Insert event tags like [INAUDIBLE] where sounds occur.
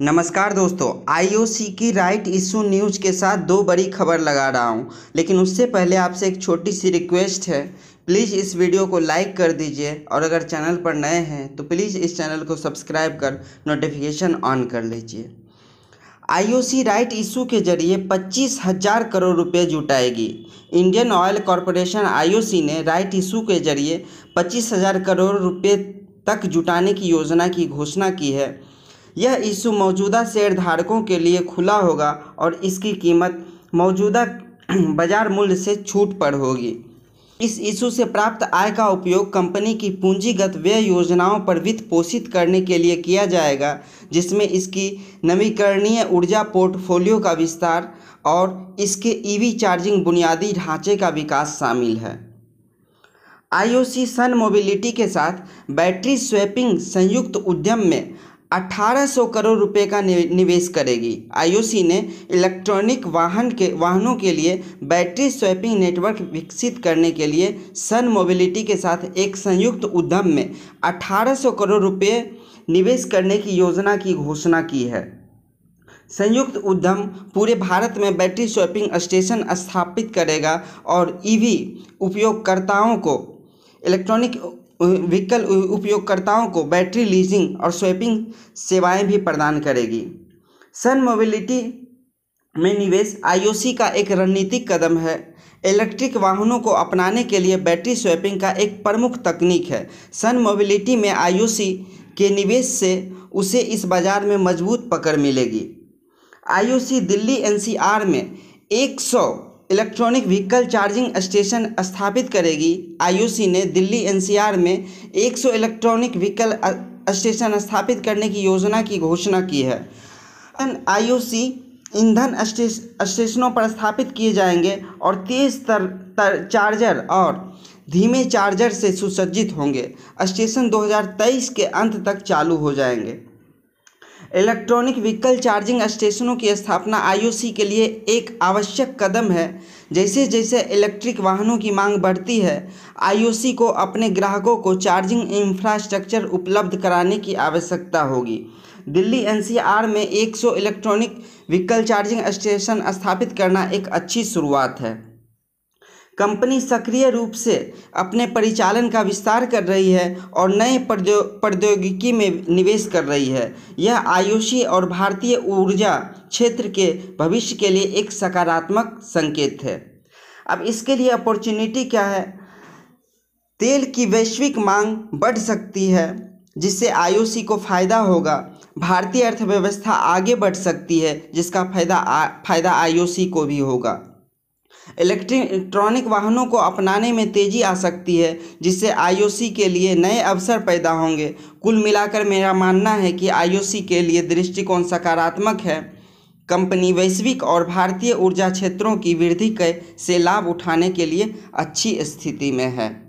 नमस्कार दोस्तों आईओसी की राइट इशू न्यूज़ के साथ दो बड़ी खबर लगा रहा हूं लेकिन उससे पहले आपसे एक छोटी सी रिक्वेस्ट है प्लीज़ इस वीडियो को लाइक कर दीजिए और अगर चैनल पर नए हैं तो प्लीज़ इस चैनल को सब्सक्राइब कर नोटिफिकेशन ऑन कर लीजिए आईओसी राइट इशू के जरिए पच्चीस हजार करोड़ रुपए जुटाएगी इंडियन ऑयल कॉरपोरेशन आईओसी ने राइट इशू के जरिए पच्चीस हजार करोड़ रुपए तक जुटाने की योजना की घोषणा की है यह इशू मौजूदा शेयर धारकों के लिए खुला होगा और इसकी कीमत मौजूदा [CLEARS THROAT] बाजार मूल्य से छूट पर होगी इस इशू से प्राप्त आय का उपयोग कंपनी की पूंजीगत व्यय योजनाओं पर वित्त पोषित करने के लिए किया जाएगा जिसमें इसकी नवीकरणीय ऊर्जा पोर्टफोलियो का विस्तार और इसके ईवी चार्जिंग बुनियादी ढांचे का विकास शामिल है आईओसी सन मोबिलिटी के साथ बैटरी स्वैपिंग संयुक्त उद्यम में 1800 करोड़ रुपए का निवेश करेगी आईओसी ने इलेक्ट्रॉनिक वाहन के वाहनों के लिए बैटरी स्वैपिंग नेटवर्क विकसित करने के लिए सन मोबिलिटी के साथ एक संयुक्त उद्यम में 1800 करोड़ रुपए निवेश करने की योजना की घोषणा की है संयुक्त उद्यम पूरे भारत में बैटरी स्वैपिंग स्टेशन स्थापित करेगा और ईवी उपयोगकर्ताओं को इलेक्ट्रॉनिक व्हीकल उपयोगकर्ताओं को बैटरी लीजिंग और स्वैपिंग सेवाएं भी प्रदान करेगी सन मोबिलिटी में निवेश आईओसी का एक रणनीतिक कदम है इलेक्ट्रिक वाहनों को अपनाने के लिए बैटरी स्वैपिंग का एक प्रमुख तकनीक है सन मोबिलिटी में आईओसी के निवेश से उसे इस बाज़ार में मजबूत पकड़ मिलेगी आईओसी दिल्ली एनसीआर में सौ इलेक्ट्रॉनिक व्हीकल चार्जिंग स्टेशन स्थापित करेगी आईयूसी ने दिल्ली एनसीआर में 100 इलेक्ट्रॉनिक व्हीकल स्टेशन स्थापित करने की योजना की घोषणा की है सी ईंधन स्टेशनों पर स्थापित किए जाएंगे और तेज तर, तर चार्जर और धीमे चार्जर से सुसज्जित होंगे स्टेशन 2023 के अंत तक चालू हो जाएंगे इलेक्ट्रॉनिक व्हीकल चार्जिंग स्टेशनों की स्थापना आईओसी के लिए एक आवश्यक कदम है जैसे जैसे इलेक्ट्रिक वाहनों की मांग बढ़ती है आईओसी को अपने ग्राहकों को चार्जिंग इंफ्रास्ट्रक्चर उपलब्ध कराने की आवश्यकता होगी दिल्ली एनसीआर में 100 इलेक्ट्रॉनिक व्हीकल चार्जिंग स्टेशन स्थापित करना एक अच्छी शुरुआत है कंपनी सक्रिय रूप से अपने परिचालन का विस्तार कर रही है और नए प्रौद्योगिकी में निवेश कर रही है यह आयुषी और भारतीय ऊर्जा क्षेत्र के भविष्य के लिए एक सकारात्मक संकेत है अब इसके लिए अपॉर्चुनिटी क्या है तेल की वैश्विक मांग बढ़ सकती है जिससे आयुषी को फ़ायदा होगा भारतीय अर्थव्यवस्था आगे बढ़ सकती है जिसका फायदा फायदा आयुषी को भी होगा इलेक्ट्रॉनिक वाहनों को अपनाने में तेजी आ सकती है जिससे आईओसी के लिए नए अवसर पैदा होंगे कुल मिलाकर मेरा मानना है कि आईओसी के लिए दृष्टिकोण सकारात्मक है कंपनी वैश्विक और भारतीय ऊर्जा क्षेत्रों की वृद्धि के से लाभ उठाने के लिए अच्छी स्थिति में है